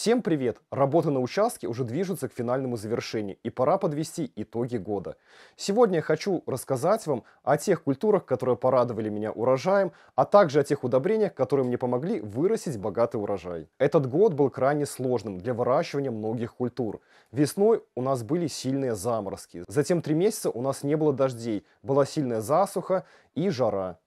Всем привет! Работы на участке уже движутся к финальному завершению и пора подвести итоги года. Сегодня я хочу рассказать вам о тех культурах, которые порадовали меня урожаем, а также о тех удобрениях, которые мне помогли вырастить богатый урожай. Этот год был крайне сложным для выращивания многих культур. Весной у нас были сильные заморозки, затем три месяца у нас не было дождей, была сильная засуха и жара.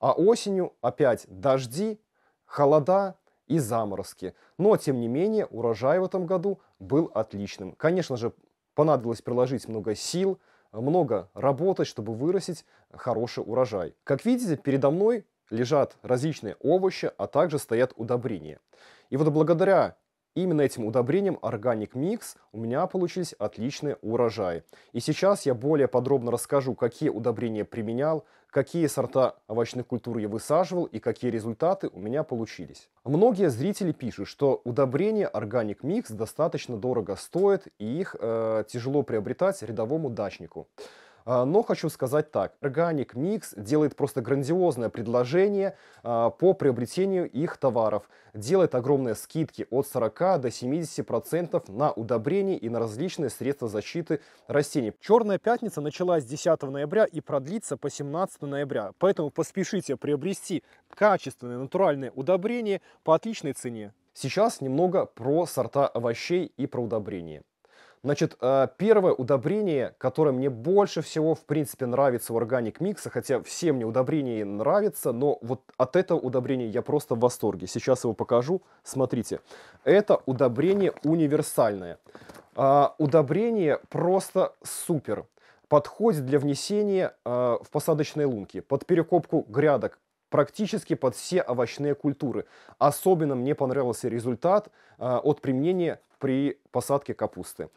А осенью опять дожди, холода и заморозки. Но, тем не менее, урожай в этом году был отличным. Конечно же, понадобилось приложить много сил, много работать, чтобы вырастить хороший урожай. Как видите, передо мной лежат различные овощи, а также стоят удобрения. И вот благодаря Именно этим удобрением Organic Mix у меня получились отличные урожаи. И сейчас я более подробно расскажу, какие удобрения применял, какие сорта овощных культур я высаживал и какие результаты у меня получились. Многие зрители пишут, что удобрения Organic Mix достаточно дорого стоят и их э, тяжело приобретать рядовому дачнику. А, но хочу сказать так, Organic Mix делает просто грандиозное предложение а, по приобретению их товаров. Делает огромные скидки от 40 до 70% на удобрения и на различные средства защиты растений. Черная пятница началась 10 ноября и продлится по 17 ноября. Поэтому поспешите приобрести качественное натуральное удобрение по отличной цене. Сейчас немного про сорта овощей и про удобрения. Значит, э, первое удобрение, которое мне больше всего, в принципе, нравится в органик микса, хотя все мне удобрения нравятся, но вот от этого удобрения я просто в восторге. Сейчас его покажу. Смотрите, это удобрение универсальное. Э, удобрение просто супер подходит для внесения э, в посадочные лунки, под перекопку грядок, практически под все овощные культуры. Особенно мне понравился результат э, от применения при посадке капусты.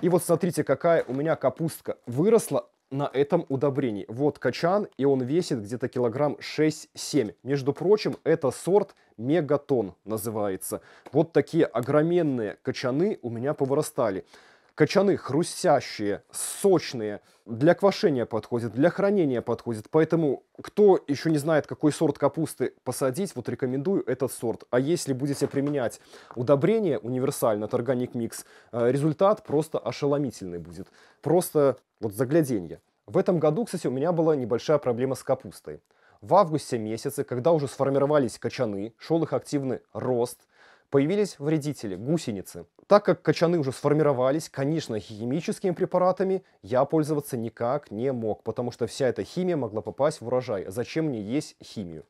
И вот смотрите, какая у меня капустка выросла на этом удобрении. Вот качан, и он весит где-то килограмм 6-7. Между прочим, это сорт мегатон называется. Вот такие огроменные качаны у меня повырастали. Кочаны хрустящие, сочные, для квашения подходят, для хранения подходят. Поэтому, кто еще не знает, какой сорт капусты посадить, вот рекомендую этот сорт. А если будете применять удобрение универсально от Organic Mix, э, результат просто ошеломительный будет. Просто вот загляденье. В этом году, кстати, у меня была небольшая проблема с капустой. В августе месяце, когда уже сформировались кочаны, шел их активный рост, Появились вредители, гусеницы. Так как кочаны уже сформировались, конечно, химическими препаратами я пользоваться никак не мог, потому что вся эта химия могла попасть в урожай. Зачем мне есть химию?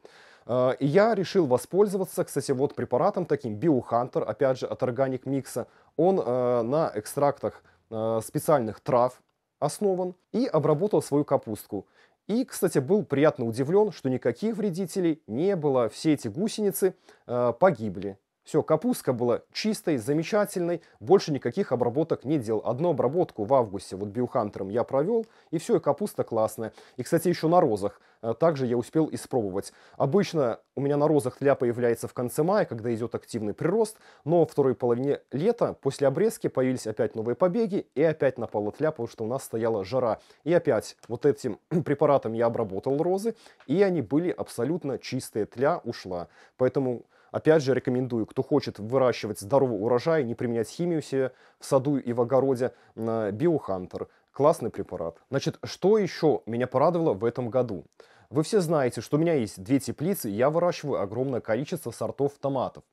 А, и я решил воспользоваться, кстати, вот препаратом таким, Биохантер, опять же, от Organic Mix. Он а, на экстрактах а, специальных трав основан и обработал свою капустку. И, кстати, был приятно удивлен, что никаких вредителей не было. Все эти гусеницы э, погибли. Все, капустка была чистой, замечательной, больше никаких обработок не делал. Одну обработку в августе вот биохантером я провел, и все, и капуста классная. И, кстати, еще на розах э, также я успел испробовать. Обычно у меня на розах тля появляется в конце мая, когда идет активный прирост, но во второй половине лета после обрезки появились опять новые побеги, и опять напала тля, потому что у нас стояла жара. И опять вот этим препаратом я обработал розы, и они были абсолютно чистые, тля ушла. Поэтому Опять же, рекомендую, кто хочет выращивать здоровый урожай, не применять химию себе в саду и в огороде, биохантер. Классный препарат. Значит, что еще меня порадовало в этом году? Вы все знаете, что у меня есть две теплицы, и я выращиваю огромное количество сортов томатов.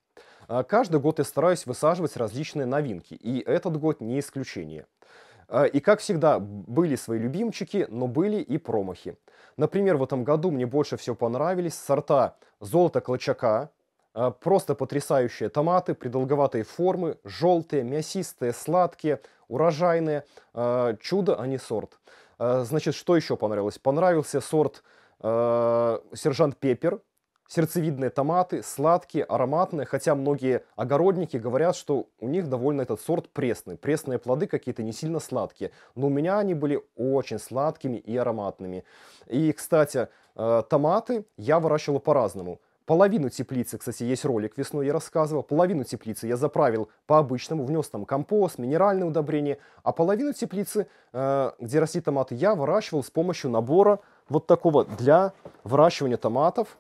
А, каждый год я стараюсь высаживать различные новинки, и этот год не исключение. А, и как всегда, были свои любимчики, но были и промахи. Например, в этом году мне больше всего понравились сорта золото клочака, Э, просто потрясающие томаты, предолговатой формы, желтые, мясистые, сладкие, урожайные. Э, чудо, а не сорт. Э, значит, что еще понравилось? Понравился сорт Сержант Пеппер, сердцевидные томаты, сладкие, ароматные, хотя многие огородники говорят, что у них довольно этот сорт пресный, пресные плоды какие-то не сильно сладкие, но у меня они были очень сладкими и ароматными. И, кстати, томаты я выращивал по-разному. Половину теплицы, кстати, есть ролик весной, я рассказывал. Половину теплицы я заправил по-обычному, внес там компост, минеральные удобрения, А половину теплицы, э, где росли томаты, я выращивал с помощью набора вот такого для выращивания томатов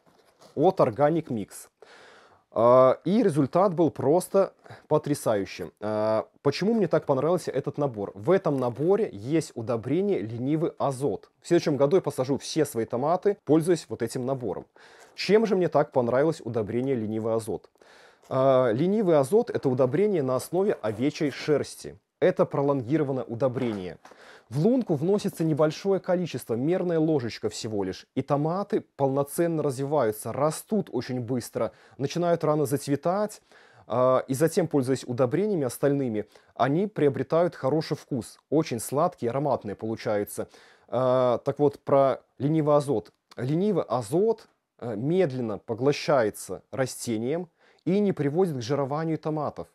от Organic Mix. Э, и результат был просто потрясающим. Э, почему мне так понравился этот набор? В этом наборе есть удобрение ленивый азот. В следующем году я посажу все свои томаты, пользуясь вот этим набором. Чем же мне так понравилось удобрение «Ленивый азот»? А, ленивый азот – это удобрение на основе овечьей шерсти. Это пролонгированное удобрение. В лунку вносится небольшое количество, мерная ложечка всего лишь, и томаты полноценно развиваются, растут очень быстро, начинают рано зацветать, а, и затем, пользуясь удобрениями остальными, они приобретают хороший вкус, очень сладкие, ароматные получаются. А, так вот, про ленивый азот. Ленивый азот Э, медленно поглощается растением и не приводит к жированию томатов.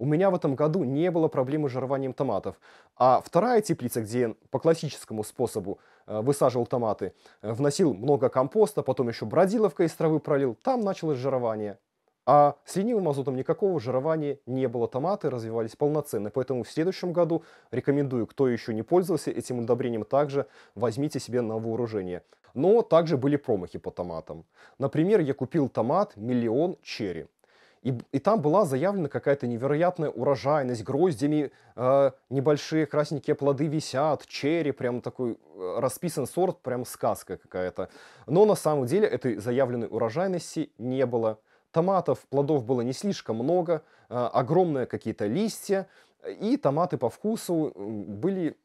У меня в этом году не было проблемы с жированием томатов. А вторая теплица, где по классическому способу э, высаживал томаты, э, вносил много компоста, потом еще бродиловка из травы пролил, там началось жирование. А с ленивым азотом никакого жирования не было, томаты развивались полноценно. Поэтому в следующем году рекомендую, кто еще не пользовался этим удобрением, также возьмите себе на вооружение. Но также были промахи по томатам. Например, я купил томат «Миллион черри». И, и там была заявлена какая-то невероятная урожайность, гроздями э, небольшие красненькие плоды висят, черри, прям такой э, расписан сорт, прям сказка какая-то. Но на самом деле этой заявленной урожайности не было. Томатов, плодов было не слишком много, э, огромные какие-то листья, и томаты по вкусу были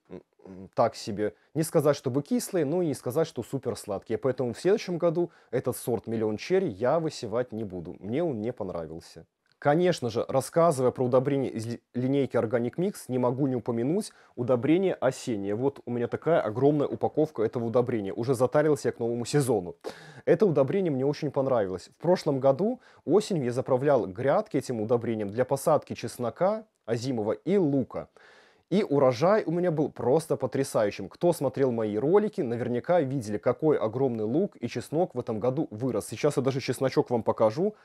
так себе. Не сказать, чтобы кислые, но и не сказать, что супер сладкие. Поэтому в следующем году этот сорт «Миллион черри» я высевать не буду. Мне он не понравился. Конечно же, рассказывая про удобрение из линейки Organic Mix, не могу не упомянуть удобрение осеннее. Вот у меня такая огромная упаковка этого удобрения. Уже затарился я к новому сезону. Это удобрение мне очень понравилось. В прошлом году осенью я заправлял грядки этим удобрением для посадки чеснока, озимого и лука. И урожай у меня был просто потрясающим. Кто смотрел мои ролики, наверняка видели, какой огромный лук и чеснок в этом году вырос. Сейчас я даже чесночок вам покажу.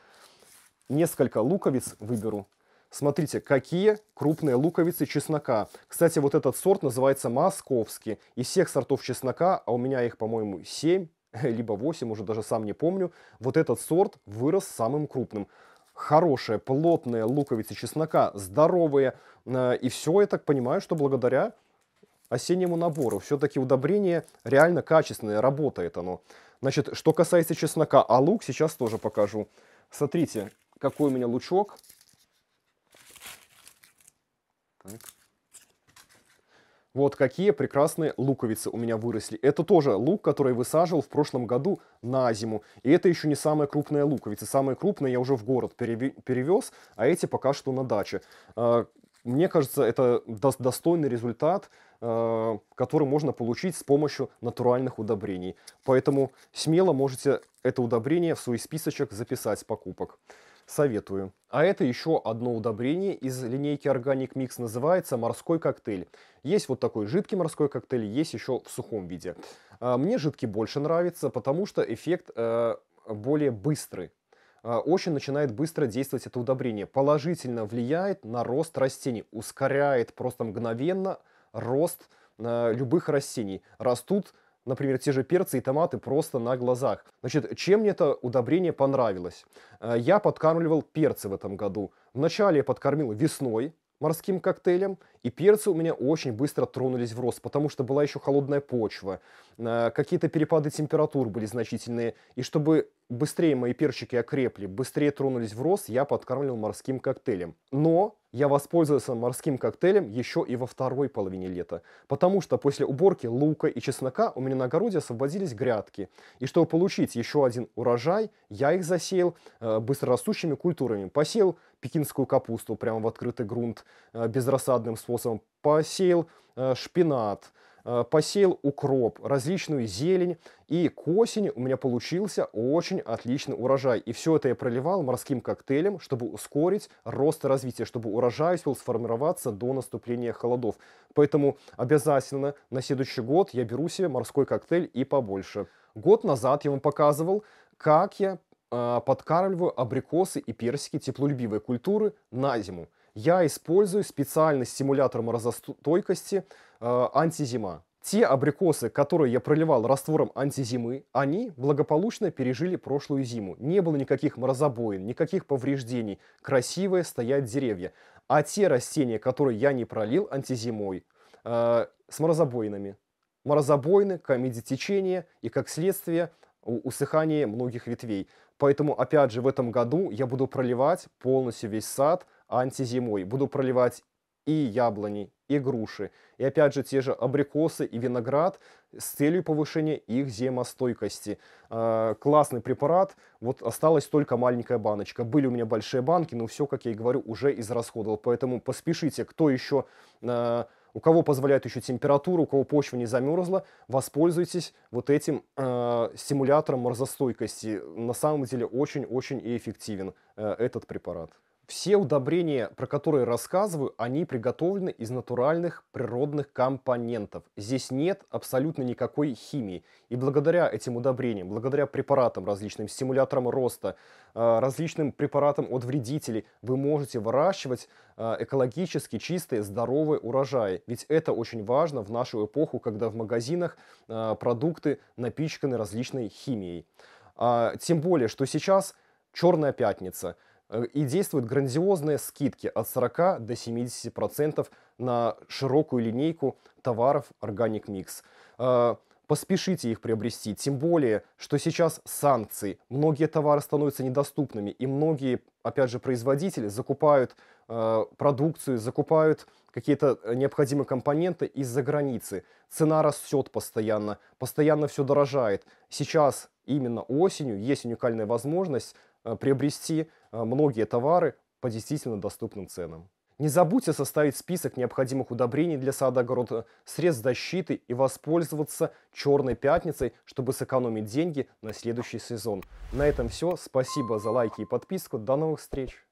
Несколько луковиц выберу. Смотрите, какие крупные луковицы чеснока. Кстати, вот этот сорт называется московский. Из всех сортов чеснока, а у меня их, по-моему, 7, либо 8, уже даже сам не помню, вот этот сорт вырос самым крупным хорошая, плотная луковица чеснока, здоровые. Э, и все, я так понимаю, что благодаря осеннему набору. Все-таки удобрение реально качественное, работает оно. Значит, что касается чеснока, а лук сейчас тоже покажу. Смотрите, какой у меня лучок. Так. Вот какие прекрасные луковицы у меня выросли. Это тоже лук, который высаживал в прошлом году на зиму. И это еще не самая крупная луковица. Самые крупные я уже в город перевез, а эти пока что на даче. А, мне кажется, это достойный результат, а, который можно получить с помощью натуральных удобрений. Поэтому смело можете это удобрение в свой списочек записать с покупок советую. А это еще одно удобрение из линейки Organic Mix, называется морской коктейль. Есть вот такой жидкий морской коктейль, есть еще в сухом виде. А, мне жидкий больше нравится, потому что эффект э, более быстрый. А, очень начинает быстро действовать это удобрение. Положительно влияет на рост растений, ускоряет просто мгновенно рост э, любых растений. Растут например, те же перцы и томаты просто на глазах. Значит, чем мне это удобрение понравилось? Э, я подкармливал перцы в этом году. Вначале я подкормил весной, морским коктейлем, и перцы у меня очень быстро тронулись в рост, потому что была еще холодная почва, э, какие-то перепады температур были значительные, и чтобы быстрее мои перчики окрепли, быстрее тронулись в рост, я подкармливал морским коктейлем. Но я воспользовался морским коктейлем еще и во второй половине лета, потому что после уборки лука и чеснока у меня на огороде освободились грядки, и чтобы получить еще один урожай, я их засеял э, быстрорастущими культурами. Посеял пекинскую капусту прямо в открытый грунт э, безрассадным способом, посеял э, шпинат, Э, посеял укроп, различную зелень, и к осени у меня получился очень отличный урожай. И все это я проливал морским коктейлем, чтобы ускорить рост и развитие, чтобы урожай успел сформироваться до наступления холодов. Поэтому обязательно на следующий год я беру себе морской коктейль и побольше. Год назад я вам показывал, как я э, подкармливаю абрикосы и персики теплолюбивой культуры на зиму. Я использую специальный стимулятор морозостойкости – Э, антизима. Те абрикосы, которые я проливал раствором антизимы, они благополучно пережили прошлую зиму. Не было никаких морозобоин, никаких повреждений. Красивые стоят деревья. А те растения, которые я не пролил антизимой, э, с морозобоинами. Морозобоины, комедитечение и, как следствие, усыхание многих ветвей. Поэтому, опять же, в этом году я буду проливать полностью весь сад антизимой. Буду проливать и яблони, и груши. И опять же те же абрикосы и виноград с целью повышения их зимостойкости. Э, а, классный препарат, вот осталась только маленькая баночка. Были у меня большие банки, но все, как я и говорю, уже израсходовал. Поэтому поспешите, кто еще... Э, а, у кого позволяет еще температура, у кого почва не замерзла, воспользуйтесь вот этим э, стимулятором морозостойкости. На самом деле очень-очень и эффективен э, этот препарат. Все удобрения, про которые рассказываю, они приготовлены из натуральных природных компонентов. Здесь нет абсолютно никакой химии. И благодаря этим удобрениям, благодаря препаратам различным, стимуляторам роста, э, различным препаратам от вредителей, вы можете выращивать э, экологически чистые, здоровые урожаи. Ведь это очень важно в нашу эпоху, когда в магазинах э, продукты напичканы различной химией. А, тем более, что сейчас черная пятница – Э, и действуют грандиозные скидки от 40 до 70% на широкую линейку товаров Organic Mix. Э, поспешите их приобрести, тем более, что сейчас санкции, многие товары становятся недоступными, и многие, опять же, производители закупают э, продукцию, закупают какие-то э, необходимые компоненты из-за границы. Цена растет постоянно, постоянно все дорожает. Сейчас, именно осенью, есть уникальная возможность э, приобрести а, многие товары по действительно доступным ценам. Не забудьте составить список необходимых удобрений для сада огорода, средств защиты и воспользоваться «Черной пятницей», чтобы сэкономить деньги на следующий сезон. На этом все. Спасибо за лайки и подписку. До новых встреч!